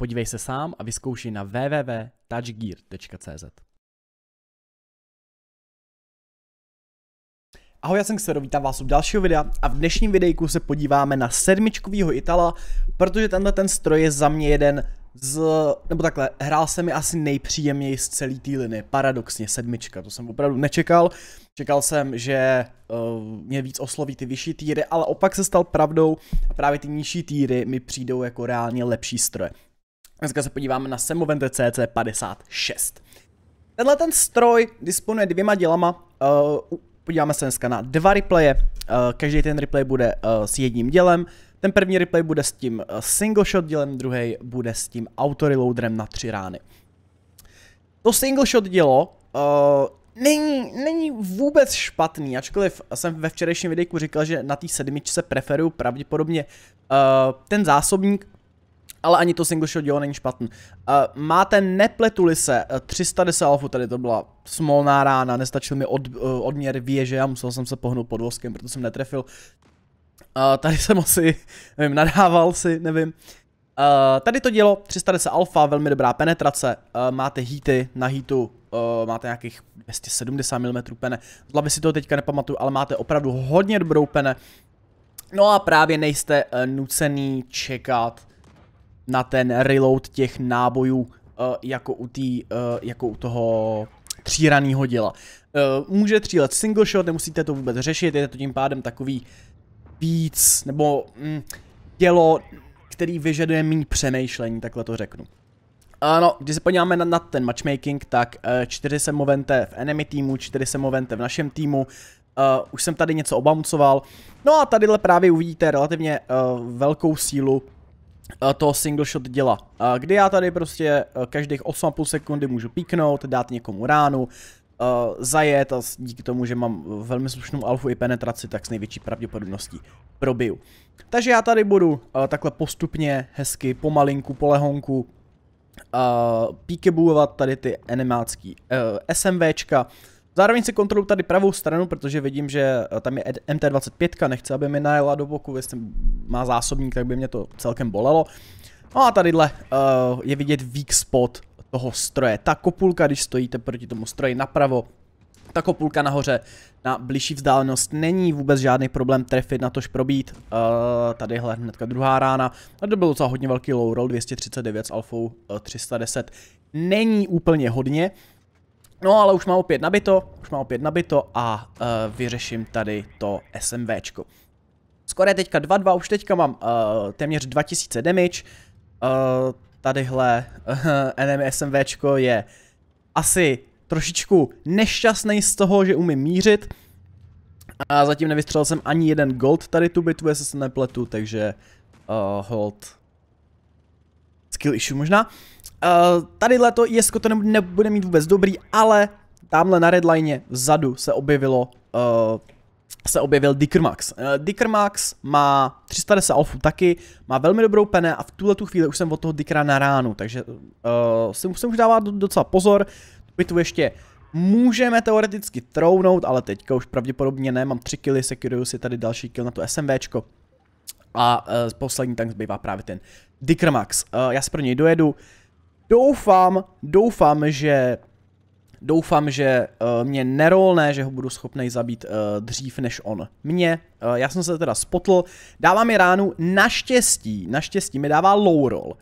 Podívej se sám a vyzkoušej na www.touchgear.cz. Ahoj, já jsem Xero, vítám vás u dalšího videa a v dnešním videjku se podíváme na sedmičkovýho Itala, protože tenhle ten stroj je za mě jeden z, nebo takhle, hrál se mi asi nejpříjemněji z celý té liny, paradoxně sedmička, to jsem opravdu nečekal, čekal jsem, že uh, mě víc osloví ty vyšší týry, ale opak se stal pravdou a právě ty nižší týry mi přijdou jako reálně lepší stroje. Dneska se podíváme na Semovente CC56. Tenhle ten stroj disponuje dvěma dělama, uh, podíváme se dneska na dva replaye, uh, každý ten replay bude uh, s jedním dělem, ten první replay bude s tím single shot dělem, druhý bude s tím autoreloaderem na tři rány. To single shot dělo uh, není, není vůbec špatný, ačkoliv jsem ve včerejším videu říkal, že na té sedmičce preferuju pravděpodobně uh, ten zásobník, ale ani to single shot dělo není špatný. Uh, máte nepletuli se, 310 eh, alfu, tady to byla smolná rána, nestačil mi od, uh, odměr věže a musel jsem se pohnout pod voskem, proto jsem netrefil. Uh, tady jsem asi, nevím, nadával si, nevím. Uh, tady to dělo, 310 alfa, velmi dobrá penetrace, uh, máte hity na hitu, uh, máte nějakých 270 mm pene, zlavy si to teďka nepamatuju, ale máte opravdu hodně dobrou pene. No a právě nejste uh, nucený čekat na ten reload těch nábojů uh, jako u, tý, uh, jako u toho tříraného děla. Uh, může třílet single shot, nemusíte to vůbec řešit, je to tím pádem takový víc, nebo mm, tělo, který vyžaduje méně přemýšlení, takhle to řeknu. Ano, když se podíváme na, na ten matchmaking, tak uh, eh, 4 Movente v enemy týmu, čtyři se Movente v našem týmu, uh, eh, už jsem tady něco obamcoval. No a tadyhle právě uvidíte relativně uh, velkou sílu toho single shot děla, kdy já tady prostě eh, každých 8,5 sekundy můžu píknout, dát někomu ránu, eh, zajet a díky tomu, že mám velmi slušnou alfu i penetraci, tak s největší pravděpodobností probiju. Takže já tady budu eh, takhle postupně, hezky, pomalinku, polehonku, uh, tady ty animácký SMVčka, Zároveň si kontroluji tady pravou stranu, protože vidím, že eh, tam je MT25, nechci, aby mi najela do boku, jestli má zásobník, tak by mě to celkem bolelo. No a tadyhle uh, je vidět weak spot toho stroje. Ta kopulka, když stojíte proti tomu stroji napravo, ta kopulka nahoře na blížší vzdálenost není vůbec žádný problém trefit, na tož probít. Uh, tadyhle hnedka druhá rána. To byl docela hodně velký low roll, 239 s alfou uh, 310. Není úplně hodně, No ale už mám opět nabito, už mám opět nabito a uh, vyřeším tady to SMVčko. Skoro je teďka 2-2, už teďka mám uh, téměř 2000 damage. Uh, tadyhle uh, enemy SMVčko je asi trošičku nešťastný z toho, že umím mířit. A zatím nevystřelil jsem ani jeden gold tady tu bitvu, jestli se nepletu, takže uh, hold. Skill issue možná. Eh, tady to jesko to nebude mít vůbec dobrý, ale tamhle na redline vzadu se objevilo uh, se objevil Dickermax. Eh, Dickermax má 310 alfu taky, má velmi dobrou pene a v tuhle tu chvíli už jsem od toho Dickera na ránu, takže uh, si musím už dávat docela pozor, by tu ještě můžeme teoreticky trounout, ale teďka už pravděpodobně ne, mám 3 killy, securuju si tady další kill na to SMVčko a uh, poslední tank zbývá právě ten Dickermax. Uh, já se pro něj dojedu, Doufám, doufám, že Doufám, že uh, mě nerolne, že ho budu schopný zabít uh, dřív než on mě. Uh, já jsem se teda spotl. Dává mi ránu, naštěstí, naštěstí mi dává low roll. Uh,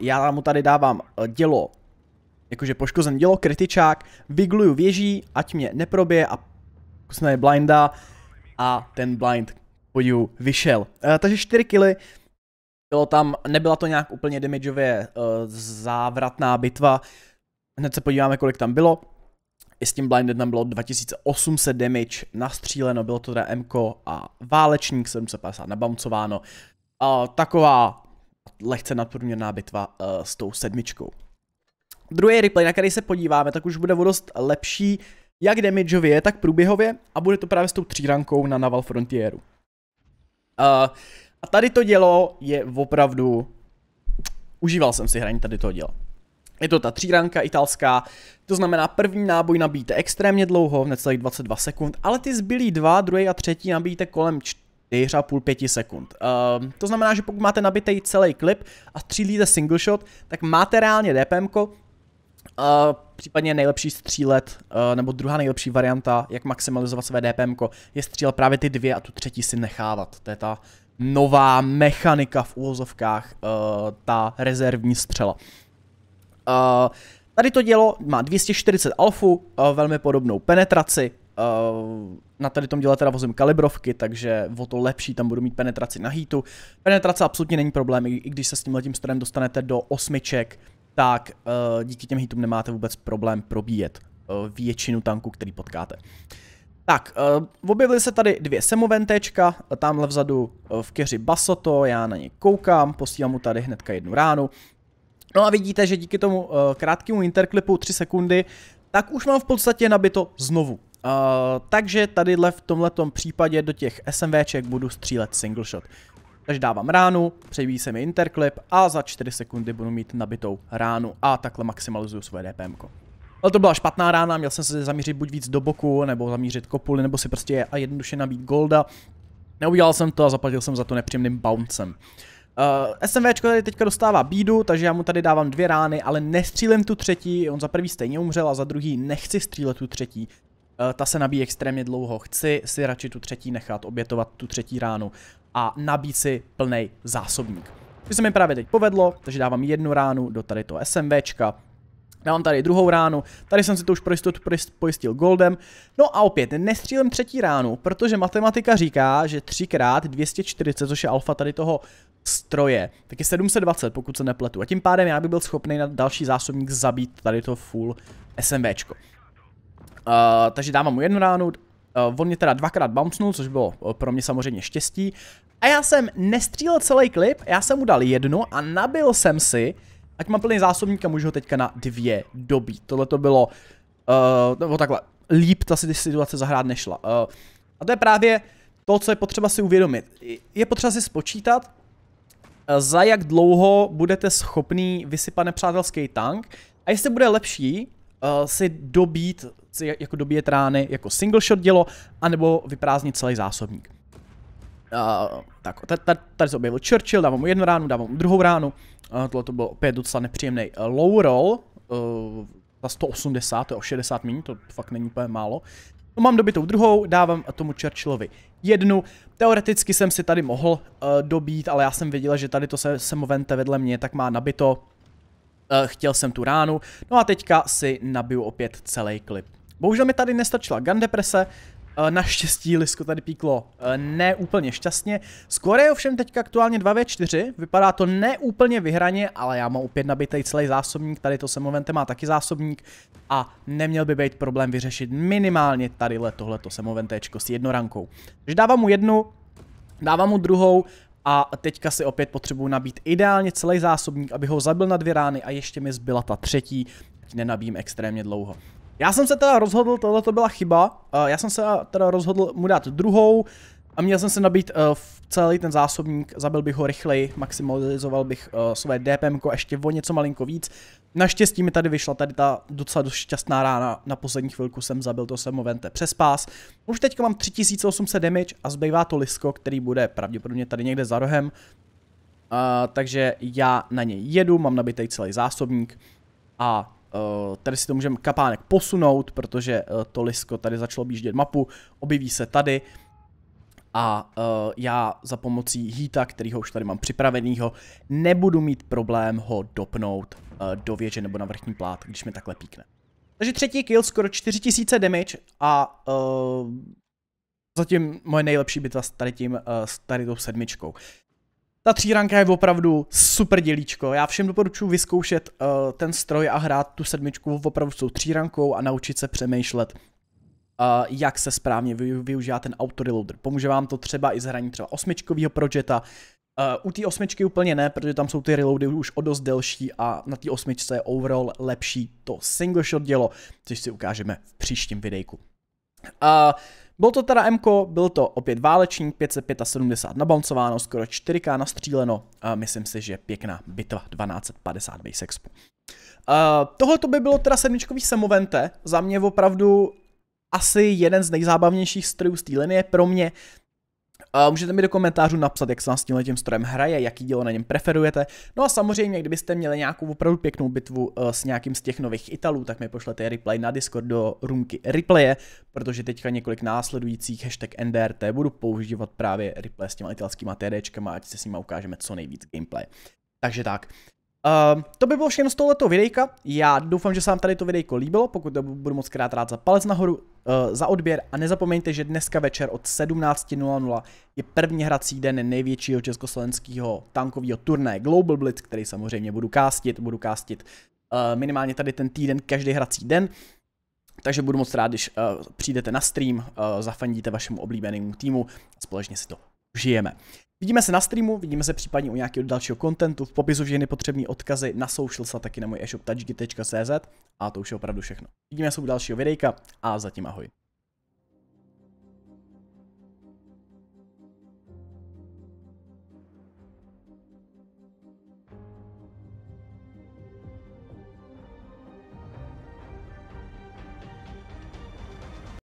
já mu tady dávám uh, dělo, jakože poškozen dělo, kritičák, vygluju věží, ať mě neprobije a kusne blinda a ten blind boju vyšel. Uh, takže 4 uh, bylo tam, nebyla to nějak úplně damageově uh, závratná bitva. Hned se podíváme, kolik tam bylo. I s tím Blinded tam bylo 2800 damage nastříleno, bylo to teda MK a válečník 750 nabamcováno. Uh, taková lehce nadprůměrná bitva uh, s tou sedmičkou. Druhý replay, na který se podíváme, tak už bude o dost lepší, jak damageově, tak průběhově a bude to právě s tou třírankou na Naval Frontieru. Uh, a tady to dělo je opravdu... Užíval jsem si hraní tady toho dělo. Je to ta tříranka italská, to znamená první náboj nabíjíte extrémně dlouho, v necelých 22 sekund, ale ty zbylý dva, druhý a třetí nabíjíte kolem 4,5-5 sekund. Uh, to znamená, že pokud máte nabitý celý klip a střílíte single shot, tak máte reálně DPM, uh, případně nejlepší střílet, uh, nebo druhá nejlepší varianta, jak maximalizovat své DPM, je střílet právě ty dvě a tu třetí si nechávat. To je ta nová mechanika v úvozovkách, uh, eh, ta rezervní střela. Uh, tady to dělo má 240 alfu, uh, velmi podobnou penetraci, Uh, na tady tom děle teda vozím kalibrovky, takže o to lepší tam budu mít penetraci na heatu. Penetrace absolutně není problém, i když se s tím strojem dostanete do osmiček, tak uh, díky těm heatům nemáte vůbec problém probíjet uh, většinu tanků, který potkáte. Uh, tak, uh, objevily se tady dvě semoventečka, tamhle vzadu eh, v keři Basoto, já na ně koukám, posílám mu tady hnedka jednu ránu. No a vidíte, že díky tomu uh, krátkému interklipu 3 sekundy, tak už mám v podstatě nabito znovu. Uh, takže tadyhle v tomhletom případě do těch SMVček budu střílet single shot. Takže dávám ránu, přejíbí se mi interklip a za 4 sekundy budu mít nabitou ránu a takhle maximalizuju svoje DPM. -ko. Ale to byla špatná rána, měl jsem se zamířit buď víc do boku, nebo zamířit kopuly, nebo si prostě a jednoduše nabít golda. Neudělal jsem to a zaplatil jsem za to nepříjemným bouncem. Uh, eh, SMVčko tady teďka dostává bídu, takže já mu tady dávám dvě rány, ale nestřílem tu třetí, on za prvý stejně umřel a za druhý nechci střílet tu třetí. Uh, ta se nabíjí extrémně dlouho, chci si radši tu třetí nechat, obětovat tu třetí ránu a nabít si plný zásobník. To se mi právě teď povedlo, takže dávám jednu ránu do tady toho SMVčka, já mám tady druhou ránu, tady jsem si to už pro jistotu pojistil goldem. No a opět, nestřílím třetí ránu, protože matematika říká, že 3x240, což je alfa tady toho stroje, tak je 720, pokud se nepletu. A tím pádem já bych byl schopný na další zásobník zabít tady to full SMBčko. Uh, takže dávám mu jednu ránu, Uh, on mě teda dvakrát bouncnul, což bylo pro mě samozřejmě štěstí. A já jsem nestřílel celý klip, já jsem mu dal jednu a nabil jsem si Ať mám plný zásobník a můžu ho teďka na dvě dobít. Tohle to bylo, uh, nebo takhle, líp ta situace zahrát nešla. Uh, a to je právě to, co je potřeba si uvědomit. Je potřeba si spočítat, eh, za jak dlouho budete schopný vysypat nepřátelský tank a jestli bude lepší uh, si dobít, si jako dobíjet rány jako single shot dělo, anebo vyprázdnit celý zásobník. Uh, tak, tady, tady se objevil Churchill, dávám mu jednu ránu, dávám mu druhou ránu. Uh, tohle to byl opět docela nepříjemný uh, low roll. Uh, za 180, to je o 60 méně, to fakt není úplně málo. No, mám dobitou druhou, dávám tomu Churchillovi jednu. Teoreticky jsem si tady mohl uh, dobít, ale já jsem věděl že tady to se, semovente vedle mě, tak má nabito. Uh, chtěl jsem tu ránu. No a teďka si nabiju opět celý klip. Bohužel mi tady nestačila gun deprese, Eh, naštěstí Lisko tady píklo eh, ne úplně šťastně. Skoro je ovšem teďka aktuálně 2v4, vypadá to ne úplně vyhraně, ale já mám opět nabitý celý zásobník, tady to semovente má taky zásobník a neměl by být problém vyřešit minimálně tady tohleto semoventečko s jednorankou. Takže dávám mu jednu, dávám mu druhou a teďka si opět potřebuju nabít ideálně celý zásobník, aby ho zabil na dvě rány a ještě mi zbyla ta třetí, nenabím extrémně dlouho. Já jsem se teda rozhodl, tohle to byla chyba, já jsem se teda rozhodl mu dát druhou a měl jsem se nabít eh, v celý ten zásobník, zabil bych ho rychleji, maximalizoval bych eh, své DPM ještě o něco malinko víc. Naštěstí mi tady vyšla tady ta docela šťastná rána, na poslední chvilku jsem zabil to semovente přes pás. Už teďka mám 3800 damage a zbývá to lisko, který bude pravděpodobně tady někde za rohem. Uh, takže já na něj jedu, mám nabitý celý zásobník a Eh, tady si to můžeme kapánek posunout, protože eh, to lisko tady začalo objíždět mapu, objeví se tady a uh, já za pomocí hýta, kterýho už tady mám připravenýho, nebudu mít problém ho dopnout uh, do věže nebo na vrchní plát, když mi takhle píkne. Takže třetí kill, skoro 4000 damage a uh, zatím moje nejlepší bitva s tady, tím, uh, s tady tou sedmičkou. Ta tříranka je opravdu super dělíčko. Já všem doporučuji vyzkoušet uh, ten stroj a hrát tu sedmičku opravdu s tou třírankou a naučit se přemýšlet, Uh, jak se správně využívá ten autoreloader. Pomůže vám to třeba i zhraní třeba osmičkového projeta. Uh, u té osmičky úplně ne, protože tam jsou ty reloady už o dost delší a na té osmičce je overall lepší to single shot dělo, což si ukážeme v příštím videjku. Uh, byl to teda MK, byl to opět válečník, 575 nabancováno, skoro 4K nastříleno, a myslím si, že pěkná bitva 1250 base expo. Uh, Tohle to by bylo teda sedmičkový semovente, za mě opravdu asi jeden z nejzábavnějších strojů z té linie pro mě můžete mi do komentářů napsat, jak se vám s tím tím strojem hraje, jaký dílo na něm preferujete. No a samozřejmě, kdybyste měli nějakou opravdu pěknou bitvu eh, s nějakým z těch nových Italů, tak mi pošlete replay na Discord do rumky replaye, protože teďka několik následujících hashtag NDRT budu používat právě replay s těma italskými TDčkama, ať se s nima ukážeme co nejvíc gameplay. Takže tak. Uh, to by bylo všechno z tohoto videjka. Já doufám, že se vám tady to videjko líbilo. Pokud to budu moc krát rád za palec nahoru, uh, za odběr a nezapomeňte, že dneska večer od 17.00 je první hrací den největšího československého tankového turné Global Blitz, který samozřejmě budu kástit. Budu kástit uh, minimálně tady ten týden každý hrací den. Takže budu moc rád, když uh, přijdete na stream, uh, zafandíte vašemu oblíbenému týmu a společně si to žijeme. Vidíme se na streamu, vidíme se případně u nějakého dalšího kontentu, v popisu všechny potřebné odkazy na social a taky na můj e-shop touchgy.cz a to už je opravdu všechno. Vidíme se u dalšího videjka a zatím ahoj.